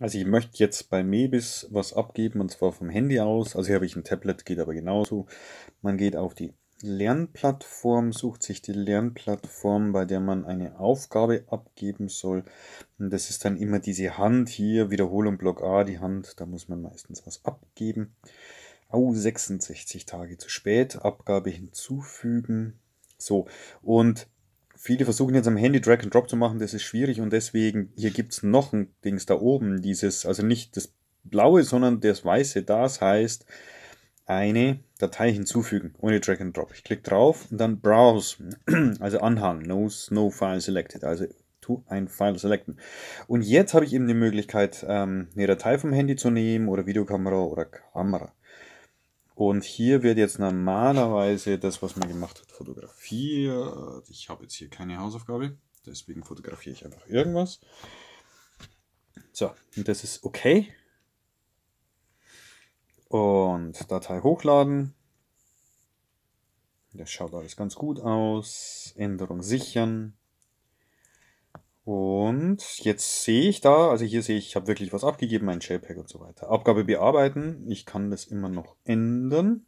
Also ich möchte jetzt bei Mebis was abgeben und zwar vom Handy aus. Also hier habe ich ein Tablet, geht aber genauso. Man geht auf die Lernplattform, sucht sich die Lernplattform, bei der man eine Aufgabe abgeben soll. Und das ist dann immer diese Hand hier, Wiederholung Block A, die Hand, da muss man meistens was abgeben. Au, 66 Tage zu spät, Abgabe hinzufügen. So, und viele versuchen jetzt am Handy Drag and Drop zu machen, das ist schwierig und deswegen, hier gibt es noch ein Dings da oben, dieses, also nicht das blaue, sondern das weiße, das heißt eine Datei hinzufügen, ohne Drag and Drop. Ich klicke drauf und dann Browse, also Anhang, no, no File Selected, also tu ein File selecten. Und jetzt habe ich eben die Möglichkeit, ähm, eine Datei vom Handy zu nehmen oder Videokamera oder Kamera. Und hier wird jetzt normalerweise das, was man gemacht hat, fotografiert. Ich habe jetzt hier keine Hausaufgabe, deswegen fotografiere ich einfach irgendwas. So, und das ist okay. Und Datei hochladen. Das schaut alles ganz gut aus. Änderung sichern. Und jetzt sehe ich da, also hier sehe ich, ich habe wirklich was abgegeben, mein JPEG und so weiter. Abgabe bearbeiten, ich kann das immer noch ändern.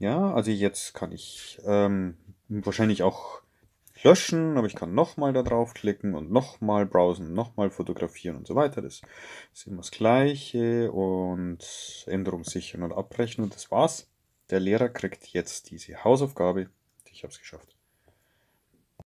Ja, also jetzt kann ich ähm, wahrscheinlich auch löschen, aber ich kann nochmal da draufklicken und nochmal browsen, nochmal fotografieren und so weiter. Das ist immer das Gleiche und Änderung sichern und abbrechen und das war's. Der Lehrer kriegt jetzt diese Hausaufgabe. Ich habe es geschafft.